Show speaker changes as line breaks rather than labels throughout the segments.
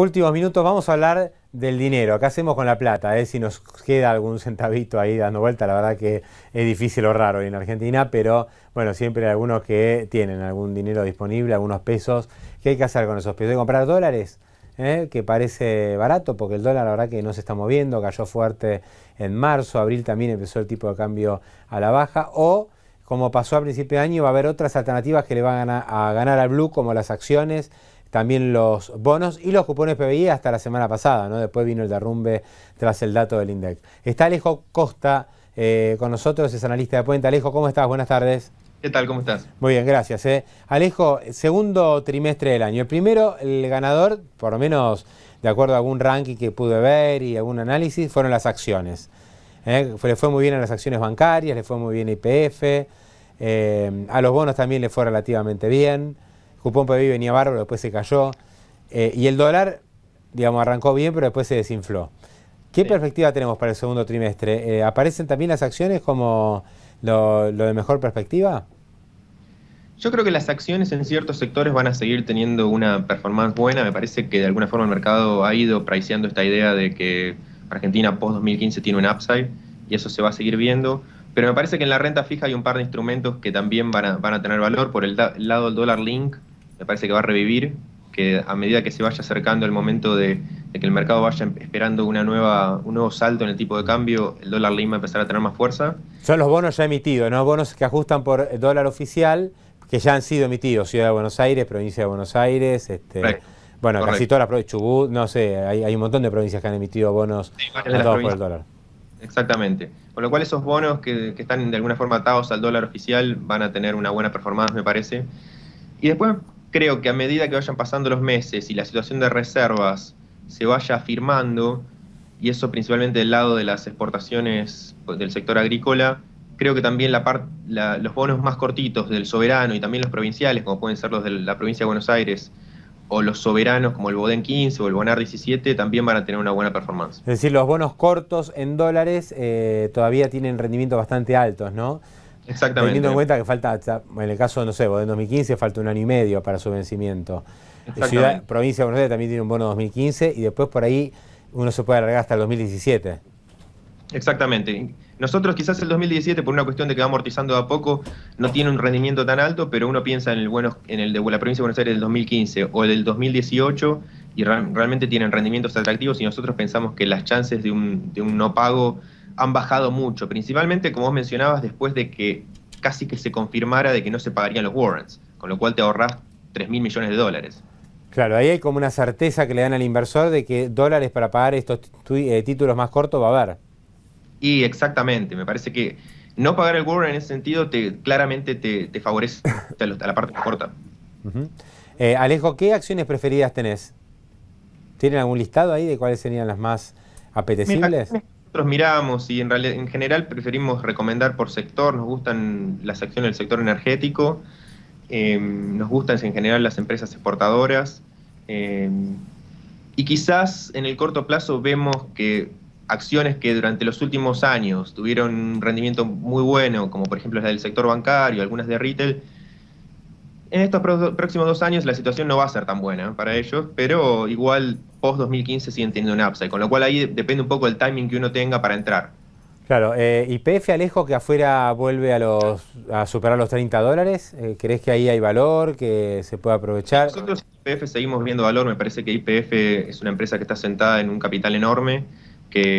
Últimos minutos, vamos a hablar del dinero. qué hacemos con la plata, ¿eh? si nos queda algún centavito ahí dando vuelta, la verdad que es difícil ahorrar hoy en Argentina, pero bueno, siempre hay algunos que tienen algún dinero disponible, algunos pesos. ¿Qué hay que hacer con esos pesos? ¿Hay comprar dólares? Eh, que parece barato porque el dólar la verdad que no se está moviendo, cayó fuerte en marzo, abril también empezó el tipo de cambio a la baja, o como pasó a principio de año va a haber otras alternativas que le van a ganar al blue como las acciones, también los bonos y los cupones PBI hasta la semana pasada, ¿no? Después vino el derrumbe tras el dato del INDEX. Está Alejo Costa eh, con nosotros, es analista de Puente. Alejo, ¿cómo estás? Buenas tardes.
¿Qué tal? ¿Cómo estás?
Muy bien, gracias. Eh. Alejo, segundo trimestre del año. El primero, el ganador, por lo menos de acuerdo a algún ranking que pude ver y algún análisis, fueron las acciones. Eh. Le fue muy bien a las acciones bancarias, le fue muy bien a IPF, a los bonos también le fue relativamente bien cupón PBI venía bárbaro, después se cayó. Eh, y el dólar, digamos, arrancó bien, pero después se desinfló. ¿Qué perspectiva tenemos para el segundo trimestre? Eh, ¿Aparecen también las acciones como lo, de mejor perspectiva? Yo creo que las acciones en ciertos
sectores van a seguir teniendo una performance buena. Me parece que de alguna forma el mercado ha ido priceando esta idea de que Argentina post 2015 tiene un upside y eso se va a seguir viendo. Pero me parece que en la renta fija hay un par de instrumentos que también van a, tener valor. Por el lado del dólar link, me parece que va a revivir, que a medida que se vaya acercando el momento de, que el mercado vaya esperando una nueva, un nuevo salto en el tipo de cambio, el dólar lima va a empezar a tener más fuerza.
Son los bonos ya emitidos, ¿no? Bonos que ajustan por dólar oficial, que ya han sido emitidos, Ciudad de Buenos Aires, Provincia de Buenos Aires, este... Bueno, casi todas las provincias, Chubut, no sé, hay, un montón de provincias que han emitido bonos sí, por el dólar.
Exactamente. Con lo cual esos bonos que, que, están de alguna forma atados al dólar oficial van a tener una buena performance, me parece. Y después creo que a medida que vayan pasando los meses y la situación de reservas se vaya afirmando, y eso principalmente del lado de las exportaciones del sector agrícola, creo que también la, los bonos más cortitos del soberano y también los provinciales, como pueden ser los de la provincia de Buenos Aires, o los soberanos como el Boden 15 o el Bonar 17 también van a tener una buena performance.
Es decir, los bonos cortos en dólares eh, todavía tienen rendimientos bastante altos, ¿no? Exactamente. Teniendo en cuenta que falta, en el caso, no sé, en 2015 falta un año y medio para su vencimiento. La provincia de Buenos Aires también tiene un bono 2015 y después por ahí uno se puede alargar hasta el 2017.
Exactamente. Nosotros quizás el 2017, por una cuestión de que va amortizando a poco, no tiene un rendimiento tan alto, pero uno piensa en el, bueno, en el de la provincia de Buenos Aires del 2015 o del 2018 y realmente tienen rendimientos atractivos y nosotros pensamos que las chances de un no pago han bajado mucho, principalmente, como vos mencionabas, después de que casi que se confirmara de que no se pagarían los warrants, con lo cual te ahorras 3 mil millones de dólares.
Claro, ahí hay como una certeza que le dan al inversor de que dólares para pagar estos eh, títulos más cortos va a haber.
Y exactamente, me parece que no pagar el warrant en ese sentido te, claramente te, favorece a la parte más corta.
Eh, Alejo, ¿qué acciones preferidas tenés? ¿Tienen algún listado ahí de cuáles serían las más apetecibles?
nosotros miramos y en, general preferimos recomendar por sector, nos gustan las acciones del sector energético, em, nos gustan en general las empresas exportadoras em, y quizás en el corto plazo vemos que acciones que durante los últimos años tuvieron un rendimiento muy bueno, como por ejemplo la del sector bancario, algunas de retail, en estos próximos dos años la situación no va a ser tan buena ¿eh? para ellos, pero igual post 2015 siguen teniendo un upside, con lo cual ahí depende un poco el timing que uno tenga para entrar.
Claro, eh, YPF Alejo que afuera vuelve a a superar los 30 dólares, eh, ¿crees que ahí hay valor que se puede aprovechar? Nosotros
en IPF seguimos viendo valor, me parece que IPF es una empresa que está sentada en un capital enorme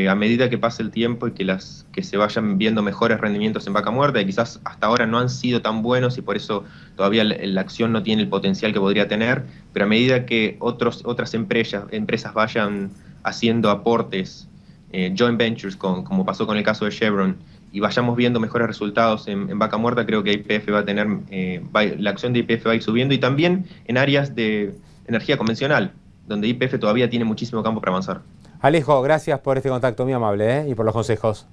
a medida que pase el tiempo y que, las, que se vayan viendo mejores rendimientos en vaca muerta, y quizás hasta ahora no han sido tan buenos y por eso todavía la, acción no tiene el potencial que podría tener, pero a medida que otros, otras empresas, empresas vayan haciendo aportes, eh, joint ventures, como pasó con el caso de Chevron, y vayamos viendo mejores resultados en, vaca muerta, creo que IPF va a tener, eh, la acción de IPF va a ir subiendo y también en áreas de energía convencional, donde IPF todavía tiene muchísimo campo para avanzar.
Alejo, gracias por este contacto, muy amable, ¿eh? y por los consejos.